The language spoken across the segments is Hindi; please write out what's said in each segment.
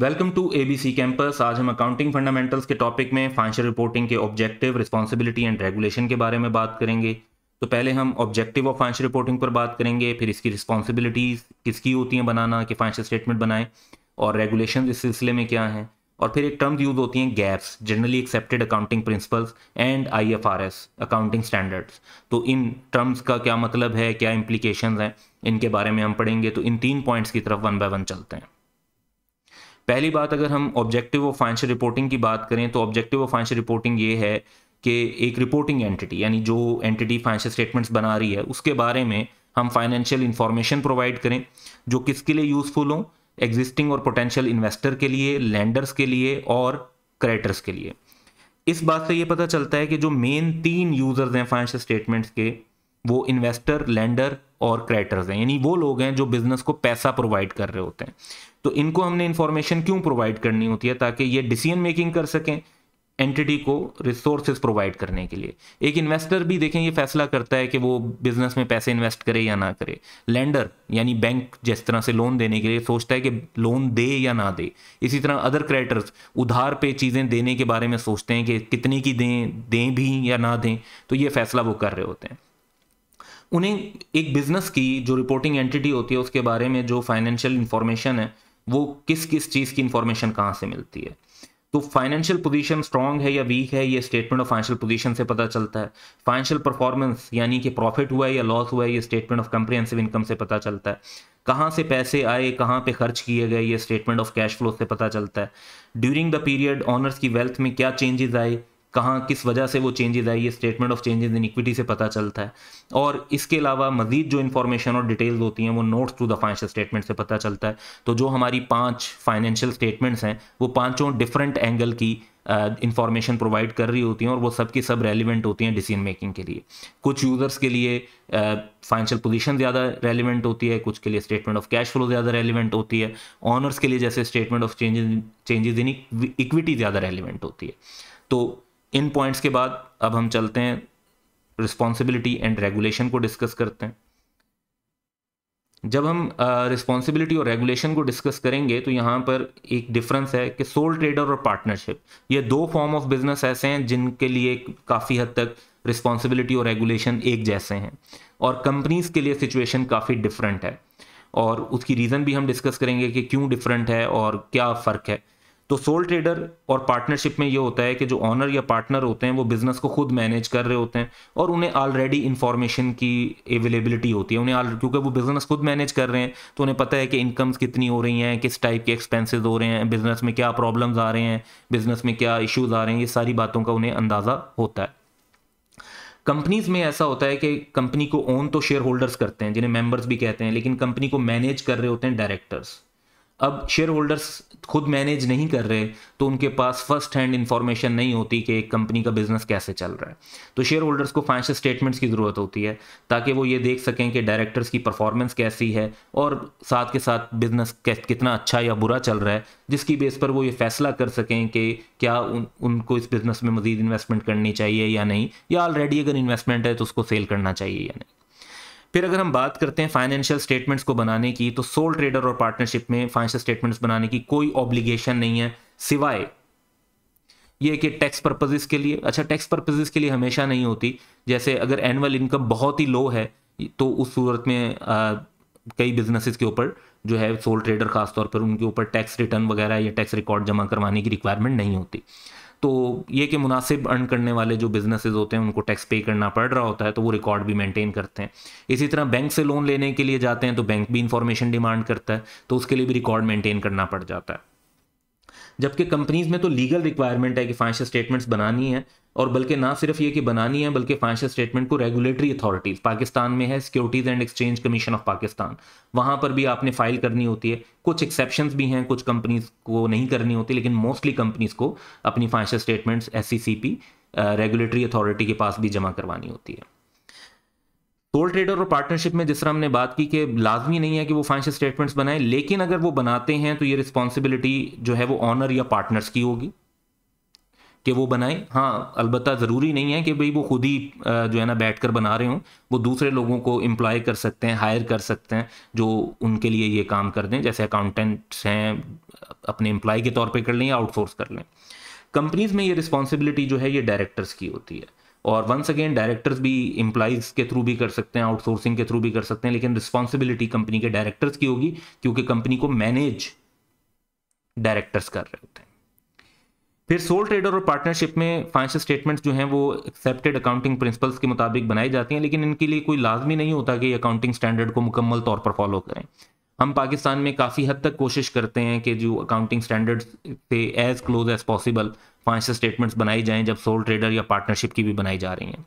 वेलकम टू एबीसी कैंपस आज हम अकाउंटिंग फंडामेंटल्स के टॉपिक में फाइनेंशियल रिपोर्टिंग के ऑब्जेक्टिव रिस्पॉन्सिबिलिटी एंड रेगुलेशन के बारे में बात करेंगे तो पहले हम ऑब्जेक्टिव ऑफ फाइनेंशियल रिपोर्टिंग पर बात करेंगे फिर इसकी रिस्पॉन्सिबिलिटीज़ किसकी होती हैं बनाना कि फाइनेंशियल स्टेटमेंट बनाए और रेगुलेशन इस सिलसिले में क्या हैं और फिर एक टर्म यूज़ होती हैं GAAPs generally accepted accounting principles and as accounting standards तो इन टर्म्स का क्या मतलब है क्या इम्प्लीकेशन है इनके बारे में हम पढ़ेंगे तो इन तीन पॉइंट्स की तरफ वन बाय वन चलते हैं पहली बात अगर हम ऑब्जेक्टिव ऑफ फाइनेंशियल रिपोर्टिंग की बात करें तो ऑब्जेक्टिव ऑफ फाइनेंशियल रिपोर्टिंग ये है कि एक रिपोर्टिंग एंटिटी यानी जो एंटिटी फाइनेंशियल स्टेटमेंट्स बना रही है उसके बारे में हम फाइनेंशियल इंफॉर्मेशन प्रोवाइड करें जो किसके लिए यूज़फुल हों एग्जिस्टिंग और पोटेंशियल इन्वेस्टर के लिए लैंडर्स के लिए और क्रेडिटर्स के लिए इस बात से ये पता चलता है कि जो मेन तीन यूज़र्स हैं फाइनेंशियल स्टेटमेंट्स के वो इन्वेस्टर लैंडर और क्रेडिटर्स हैं यानी वो लोग हैं जो बिज़नेस को पैसा प्रोवाइड कर रहे होते हैं तो इनको हमने इन्फॉर्मेशन क्यों प्रोवाइड करनी होती है ताकि ये डिसीजन मेकिंग कर सकें एंटिटी को रिसोर्सेज प्रोवाइड करने के लिए एक इन्वेस्टर भी देखें ये फैसला करता है कि वो बिजनेस में पैसे इन्वेस्ट करे या ना करे लैंडर यानी बैंक जिस तरह से लोन देने के लिए सोचता है कि लोन दे या ना दे इसी तरह अदर क्रेडिटर्स उधार पे चीज़ें देने के बारे में सोचते हैं कि कितने की दें दें भी या ना दें तो ये फैसला वो कर रहे होते हैं उन्हें एक बिज़नेस की जो रिपोर्टिंग एंटिटी होती है उसके बारे में जो फाइनेंशियल इन्फॉर्मेशन है वो किस किस चीज़ की इंफॉर्मेशन कहाँ से मिलती है तो फाइनेंशियल पोजीशन स्ट्रांग है या वीक है ये स्टेटमेंट ऑफ फाइनेंशियल पोजीशन से पता चलता है फाइनेंशियल परफॉर्मेंस यानी कि प्रॉफिट हुआ है या लॉस हुआ है ये स्टेटमेंट ऑफ कंप्रीहेंसिव इनकम से पता चलता है कहाँ से पैसे आए कहाँ पे खर्च किए गए ये स्टेटमेंट ऑफ कैश फ्लो से पता चलता है ड्यूरिंग द पीरियड ऑनर्स की वेल्थ में क्या चेंजेस आए कहाँ किस वजह से वो चेंजेस आई ये statement of changes in equity से पता चलता है और इसके अलावा मजीद जो इन्फॉर्मेशन और डिटेल्स होती हैं वो notes to the financial statement से पता चलता है तो जो हमारी पाँच फाइनेंशियल स्टेटमेंट्स हैं वो पाँचों डिफरेंट एंगल की इन्फॉर्मेशन प्रोवाइड कर रही होती हैं और वो सब की सब रेलिवेंट होती हैं डिसीजन मेकिंग के लिए कुछ यूज़र्स के लिए फाइनेंशियल पोजीशन ज़्यादा रेलिवेंट होती है कुछ के लिए स्टेटमेंट ऑफ कैश फ्लो ज़्यादा रेलिवेंट होती है ऑनर्स के लिए जैसे statement of changes changes in equity ज़्यादा रेलिवेंट होती है तो इन पॉइंट्स के बाद अब हम चलते हैं रिस्पॉन्सिबिलिटी एंड रेगुलेशन को डिस्कस करते हैं जब हम रिस्पॉन्सिबिलिटी uh, और रेगुलेशन को डिस्कस करेंगे तो यहाँ पर एक डिफरेंस है कि सोल ट्रेडर और पार्टनरशिप ये दो फॉर्म ऑफ बिजनेस ऐसे हैं जिनके लिए काफ़ी हद तक रिस्पॉन्सिबिलिटी और रेगुलेशन एक जैसे हैं और कंपनीज के लिए सिचुएशन काफ़ी डिफरेंट है और उसकी रीज़न भी हम डिस्कस करेंगे कि क्यों डिफरेंट है और क्या फ़र्क है तो सोल ट्रेडर और पार्टनरशिप में ये होता है कि जो ऑनर या पार्टनर होते हैं वो बिजनेस को खुद मैनेज कर रहे होते हैं और उन्हें ऑलरेडी इन्फॉर्मेशन की अवेलेबिलिटी होती है उन्हें क्योंकि वो बिजनेस खुद मैनेज कर रहे हैं तो उन्हें पता है कि इनकम्स कितनी हो रही हैं किस टाइप के एक्सपेंसेस हो रहे हैं बिजनेस में क्या प्रॉब्लम्स आ रहे हैं बिजनेस में क्या इशूज़ आ रहे हैं ये सारी बातों का उन्हें अंदाज़ा होता है कंपनीज में ऐसा होता है कि कंपनी को ओन तो शेयर होल्डर्स करते हैं जिन्हें मेंबर्स भी कहते हैं लेकिन कंपनी को मैनेज कर रहे होते हैं डायरेक्टर्स अब शेयर होल्डर्स खुद मैनेज नहीं कर रहे तो उनके पास फर्स्ट हैंड इन्फॉर्मेशन नहीं होती कि एक कंपनी का बिजनेस कैसे चल रहा है तो शेयर होल्डर्स को फाइनेंशियल स्टेटमेंट्स की ज़रूरत होती है ताकि वो ये देख सकें कि डायरेक्टर्स की परफॉर्मेंस कैसी है और साथ के साथ बिजनेस कितना अच्छा या बुरा चल रहा है जिसकी बेस पर वो ये फैसला कर सकें कि क्या उन, उनको इस बिज़नेस में मज़ीद इन्वेस्टमेंट करनी चाहिए या नहीं या ऑलरेडी अगर इन्वेस्टमेंट है तो उसको सेल करना चाहिए या नहीं फिर अगर हम बात करते हैं फाइनेंशियल स्टेटमेंट्स को बनाने की तो सोल ट्रेडर और पार्टनरशिप में फाइनेंशियल स्टेटमेंट्स बनाने की कोई ऑब्लिगेशन नहीं है सिवाय ये कि टैक्स पर्पजेज के लिए अच्छा टैक्स पर्पजेज के लिए हमेशा नहीं होती जैसे अगर एनुअल इनकम बहुत ही लो है तो उस सूरत में आ, कई बिजनेसेस के ऊपर जो है सोल ट्रेडर खासतौर पर उनके ऊपर टैक्स रिटर्न वगैरह या टैक्स रिकॉर्ड जमा करवाने की रिक्वायरमेंट नहीं होती तो ये कि मुनासिब अर्न करने वाले जो बिज़नेसेस होते हैं उनको टैक्स पे करना पड़ रहा होता है तो वो रिकॉर्ड भी मेंटेन करते हैं इसी तरह बैंक से लोन लेने के लिए जाते हैं तो बैंक भी इंफॉर्मेशन डिमांड करता है तो उसके लिए भी रिकॉर्ड मेंटेन करना पड़ जाता है जबकि कंपनीज में तो लीगल रिक्वायरमेंट है कि फाइनेंशियल स्टेटमेंट्स बनानी है और बल्कि ना सिर्फ ये कि बनानी है बल्कि फाइनेंशियल स्टेटमेंट को रेगुलेटरी अथॉरिटीज़ पाकिस्तान में है securities and exchange commission of Pakistan वहाँ पर भी आपने फाइल करनी होती है कुछ एक्सेप्शंस भी हैं कुछ कंपनीज को नहीं करनी होती लेकिन मोस्टली कंपनीज को अपनी financial statements as regulatory authority के पास भी जमा करवानी होती है सोल ट्रेडर और पार्टनरशिप में जिस तरह हमने बात की कि लाजमी नहीं है कि वो फाइनेंशियल स्टेटमेंट्स बनाएं लेकिन अगर वो बनाते हैं तो ये रिस्पॉन्सिबिलिटी जो है वो ऑनर या पार्टनर्स की होगी कि वो बनाएं हाँ अलबत्त ज़रूरी नहीं है कि भाई वो खुद ही जो है ना बैठ कर बना रहे हों वो दूसरे लोगों को एम्प्लॉय कर सकते हैं हायर कर सकते हैं जो उनके लिए ये काम कर दें जैसे अकाउंटेंट्स हैं अपने एम्प्लॉय के तौर पर कर लें या आउटसोर्स कर लें कंपनीज़ में ये रिस्पॉन्सिबिलिटी जो है ये डायरेक्टर्स की होती है और वंस अगेन डायरेक्टर्स भी इम्प्लाइज़ के थ्रू भी कर सकते हैं आउटसोर्सिंग के थ्रू भी कर सकते हैं लेकिन रिस्पॉन्सिबिलिटी कंपनी के डायरेक्टर्स की होगी क्योंकि कंपनी को मैनेज डायरेक्टर्स कर रहे हो फिर सोल ट्रेडर और पार्टनरशिप में फाइनेंशियल स्टेटमेंट्स जो हैं वो एक्सेप्टेड अकाउंटिंग प्रिंसिपल्स के मुताबिक बनाई जाती हैं लेकिन इनके लिए कोई लाजमी नहीं होता कि अकाउंटिंग स्टैंडर्ड को मुकम्मल तौर पर फॉलो करें हम पाकिस्तान में काफ़ी हद तक कोशिश करते हैं कि जो अकाउंटिंग स्टैंडर्ड्स से as close as possible financial statements बनाई जाएँ जब सोल ट्रेडर या पार्टनरशिप की भी बनाई जा रही हैं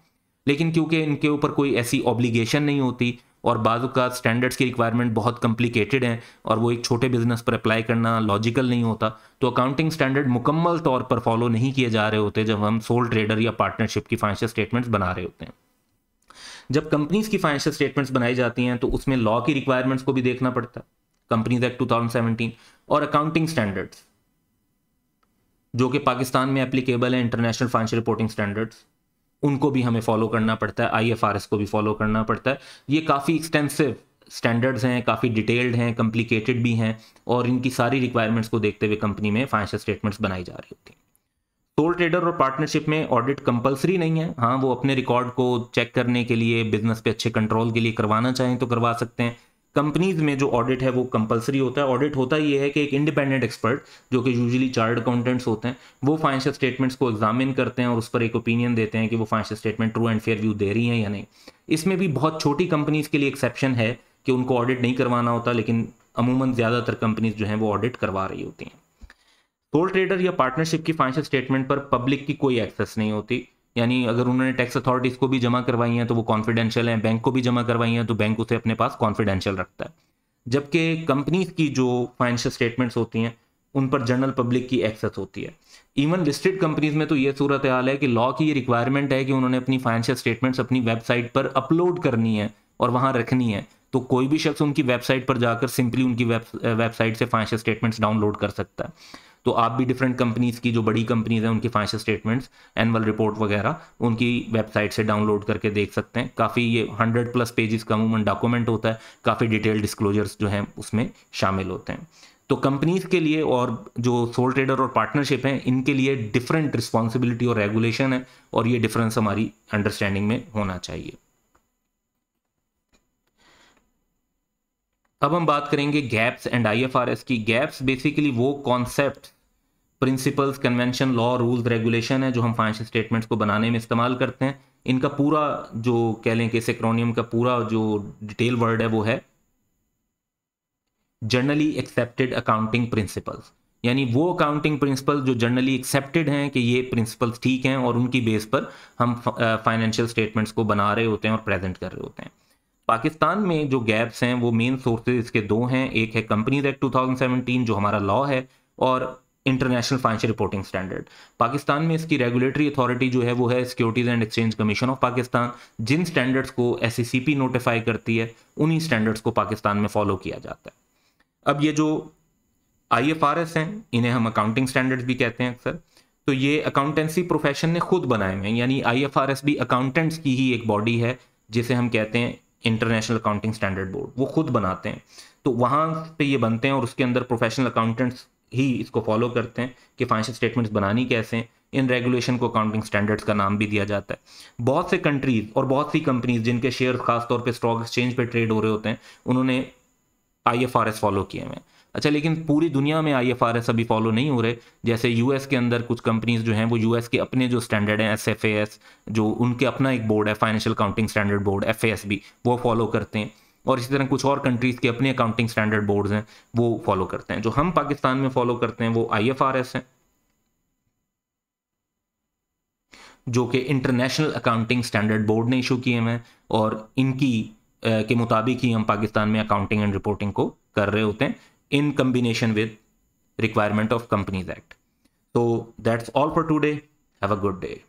लेकिन क्योंकि इनके ऊपर कोई ऐसी ऑब्लीगेशन नहीं होती और बाजू का स्टैंडर्ड्स की रिक्वायरमेंट बहुत कम्प्लिकेटेड हैं और वो एक छोटे बिजनेस पर अप्लाई करना लॉजिकल नहीं होता तो अकाउंटिंग स्टैंडर्ड मुकम्मल तौर पर फॉलो नहीं किए जा रहे होते जब हम सोल ट्रेडर या पार्टनरशिप की फाइनेंशियल स्टेटमेंट्स बना रहे होते हैं जब कंपनीज की फाइनेंशियल स्टेटमेंट्स बनाई जाती हैं तो उसमें लॉ की रिक्वायरमेंट्स को भी देखना पड़ता है कंपनीज एक्ट टू और अकाउंटिंग स्टैंडर्ड्स जो कि पाकिस्तान में एप्लीकेबल है इंटरनेशनल फाइनेंशियल रिपोर्टिंग स्टैंडर्ड्स उनको भी हमें फॉलो करना पड़ता है आईएफआरएस को भी फॉलो करना पड़ता है ये काफ़ी एक्सटेंसिव स्टैंडर्ड्स हैं काफ़ी डिटेल्ड हैं कम्प्लिकेटेड भी हैं और इनकी सारी रिक्वायरमेंट्स को देखते हुए कंपनी में फाइनेंशियल स्टेटमेंट्स बनाई जा रही होती हैं सोल ट्रेडर और पार्टनरशिप में ऑडिट कंपलसरी नहीं है हाँ वो अपने रिकॉर्ड को चेक करने के लिए बिजनेस पे अच्छे कंट्रोल के लिए करवाना चाहें तो करवा सकते हैं कंपनीज में जो ऑडिट है वो कंपलसरी होता है ऑडिट होता ये है कि एक इंडिपेंडेंट एक्सपर्ट जो कि यूजुअली चार्ट अकाउंटेंट्स होते हैं वो फाइनेंशियल स्टेटमेंट्स को एग्जामिन करते हैं और उस पर एक ओपिनियन देते हैं कि वो financial statement true and fair view दे रही हैं या नहीं इसमें भी बहुत छोटी कंपनीज के लिए एक्सेप्शन है कि उनको ऑडिट नहीं करवाना होता लेकिन अमूमन ज़्यादातर कंपनीज जो हैं वो ऑडिट करवा रही होती हैं सोल ट्रेडर या पार्टनरशिप की फाइनेंशियल स्टेटमेंट पर पब्लिक की कोई एक्सेस नहीं होती यानी अगर उन्होंने टैक्स अथॉरिटीज़ को भी जमा करवाई हैं तो वो कॉन्फिडेंशियल हैं बैंक को भी जमा करवाई हैं तो बैंक उसे अपने पास कॉन्फिडेंशियल रखता है जबकि कंपनीज की जो फाइनेंशियल स्टेटमेंट्स होती हैं उन पर जनरल पब्लिक की एक्सेस होती है इवन लिस्टेड कंपनीज में तो ये सूरत हाल है कि लॉ की ये रिक्वायरमेंट है कि उन्होंने अपनी फाइनेंशियल स्टेटमेंट्स अपनी वेबसाइट पर अपलोड करनी है और वहाँ रखनी है तो कोई भी शख्स उनकी वेबसाइट पर जाकर सिंपली उनकी वेबसाइट से फाइनेंशियल स्टेटमेंट्स डाउनलोड कर सकता है तो आप भी डिफरेंट कंपनीज़ की जो बड़ी कंपनीज़ हैं उनकी फाइनेंशियल स्टेटमेंट्स एनुअल रिपोर्ट वगैरह उनकी वेबसाइट से डाउनलोड करके देख सकते हैं काफ़ी ये हंड्रेड प्लस पेजेस का अमूमन डॉक्यूमेंट होता है काफ़ी डिटेल डिस्क्लोजर्स जो हैं उसमें शामिल होते हैं तो कंपनीज के लिए और जो सोल ट्रेडर और पार्टनरशिप हैं इनके लिए डिफरेंट रिस्पॉन्सिबिलिटी और रेगुलेशन है और ये डिफरेंस हमारी अंडरस्टैंडिंग में होना चाहिए अब हम बात करेंगे गैप्स एंड आईएफआरएस की गैप्स बेसिकली वो concept principles convention law rules regulation है जो हम फाइनेंशियल स्टेटमेंट्स को बनाने में इस्तेमाल करते हैं इनका पूरा जो कह लें कि सेक्रोनियम का पूरा जो डिटेल वर्ड है वो है जर्नली एक्सेप्टेड अकाउंटिंग प्रिंसिपल्स यानी वो अकाउंटिंग प्रिंसिपल जो जर्नली एक्सेप्टेड हैं कि ये प्रिंसिपल्स ठीक हैं और उनकी बेस पर हम फाइनेंशियल स्टेटमेंट्स को बना रहे होते हैं और प्रेजेंट कर रहे होते हैं पाकिस्तान में जो गैप्स हैं वो मेन सोर्सेज इसके दो हैं एक है कंपनीज एक्ट 2017 जो हमारा लॉ है और international financial reporting standard Pakistan में इसकी रेगुलेटरी अथॉरिटी जो है वो है securities and exchange commission of Pakistan जिन स्टैंडर्ड्स को एस नोटिफाई e करती है उन्हीं स्टैंडर्ड्स को पाकिस्तान में फॉलो किया जाता है अब ये जो आई हैं इन्हें हम अकाउंटिंग स्टैंडर्ड्स भी कहते हैं अक्सर तो ये अकाउंटेंसी प्रोफेशन ने खुद बनाए हुए हैं यानी आई भी अकाउंटेंट्स की ही एक बॉडी है जिसे हम कहते हैं इंटरनेशनल अकाउंटिंग स्टैंडर्ड बोर्ड वो खुद बनाते हैं तो वहाँ पे ये बनते हैं और उसके अंदर प्रोफेशनल अकाउंटेंट्स ही इसको फॉलो करते हैं कि फाइनेंशियल स्टेटमेंट्स बनानी कैसे हैं इन रेगुलेशन को अकाउंटिंग स्टैंडर्ड्स का नाम भी दिया जाता है बहुत से कंट्रीज़ और बहुत सी कंपनीज जिनके शेयर खासतौर पर स्टॉक एक्सचेंज पर ट्रेड हो रहे होते हैं उन्होंने आई फॉलो किए हुए हैं अच्छा लेकिन पूरी दुनिया में आई एफ आर एस अभी फॉलो नहीं हो रहे जैसे यूएस के अंदर कुछ कंपनीज जो हैं वो यूएस के अपने जो स्टैंडर्ड हैं एस एफ ए एस जो उनके अपना एक बोर्ड है financial accounting standard board F A S भी वो फॉलो करते हैं और इसी तरह कुछ और कंट्रीज़ के अपने अकाउंटिंग स्टैंडर्ड बोर्ड्स हैं वो फॉलो करते हैं जो हम पाकिस्तान में फॉलो करते हैं वो आई एफ आर एस हैं जो कि इंटरनेशनल अकाउंटिंग स्टैंडर्ड बोर्ड ने इशू किए हैं और इनकी के मुताबिक ही हम पाकिस्तान में अकाउंटिंग एंड रिपोर्टिंग को कर रहे होते हैं in combination with requirement of companies act so that's all for today have a good day